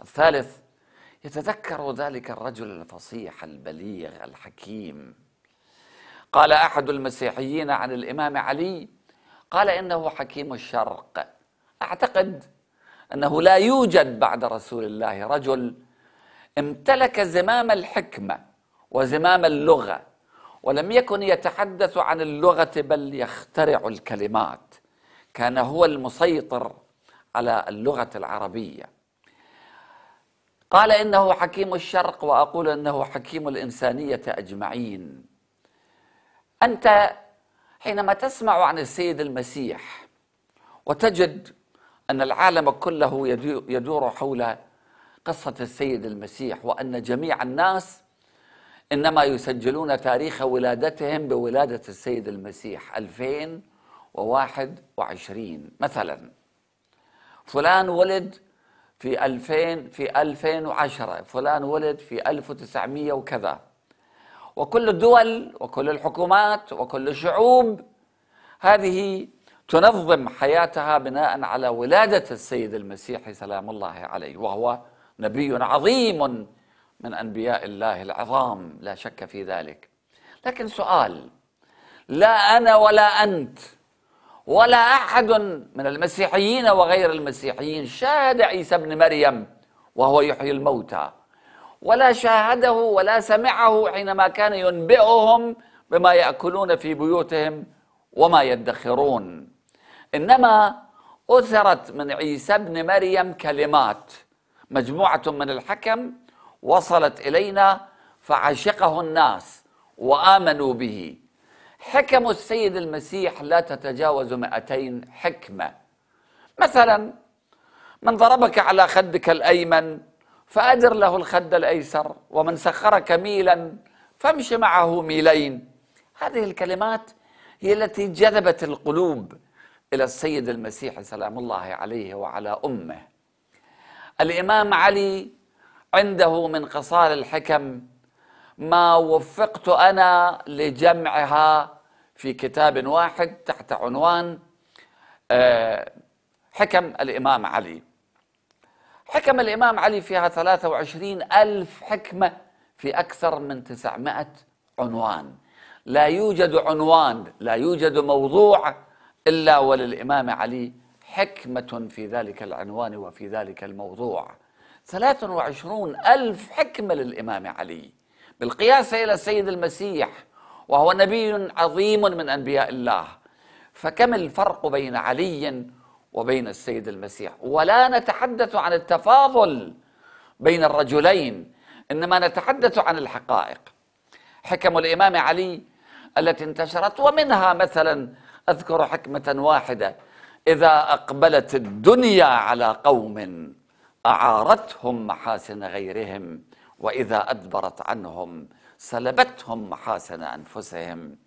الثالث يتذكر ذلك الرجل الفصيح البليغ الحكيم قال احد المسيحيين عن الامام علي قال انه حكيم الشرق اعتقد انه لا يوجد بعد رسول الله رجل امتلك زمام الحكمه وزمام اللغه ولم يكن يتحدث عن اللغه بل يخترع الكلمات كان هو المسيطر على اللغه العربيه قال إنه حكيم الشرق وأقول إنه حكيم الإنسانية أجمعين أنت حينما تسمع عن السيد المسيح وتجد أن العالم كله يدور حول قصة السيد المسيح وأن جميع الناس إنما يسجلون تاريخ ولادتهم بولادة السيد المسيح 2021 مثلا فلان ولد في 2000 في 2010 فلان ولد في 1900 وكذا وكل الدول وكل الحكومات وكل الشعوب هذه تنظم حياتها بناء على ولادة السيد المسيح سلام الله عليه وهو نبي عظيم من أنبياء الله العظام لا شك في ذلك لكن سؤال لا أنا ولا أنت ولا أحد من المسيحيين وغير المسيحيين شاهد عيسى بن مريم وهو يحيي الموتى ولا شاهده ولا سمعه حينما كان ينبئهم بما يأكلون في بيوتهم وما يدخرون إنما أثرت من عيسى بن مريم كلمات مجموعة من الحكم وصلت إلينا فعشقه الناس وآمنوا به حكم السيد المسيح لا تتجاوز 200 حكمة مثلا من ضربك على خدك الأيمن فأدر له الخد الأيسر ومن سخرك ميلا فامش معه ميلين هذه الكلمات هي التي جذبت القلوب إلى السيد المسيح سلام الله عليه وعلى أمه الإمام علي عنده من قصار الحكم ما وفقت أنا لجمعها في كتاب واحد تحت عنوان آه، حكم الإمام علي حكم الإمام علي فيها 23 ألف حكمة في أكثر من 900 عنوان لا يوجد عنوان لا يوجد موضوع إلا وللإمام علي حكمة في ذلك العنوان وفي ذلك الموضوع 23 ألف حكمة للإمام علي بالقياس إلى السيد المسيح وهو نبي عظيم من أنبياء الله فكم الفرق بين علي وبين السيد المسيح ولا نتحدث عن التفاضل بين الرجلين إنما نتحدث عن الحقائق حكم الإمام علي التي انتشرت ومنها مثلا أذكر حكمة واحدة إذا أقبلت الدنيا على قوم أعارتهم محاسن غيرهم واذا ادبرت عنهم سلبتهم محاسن انفسهم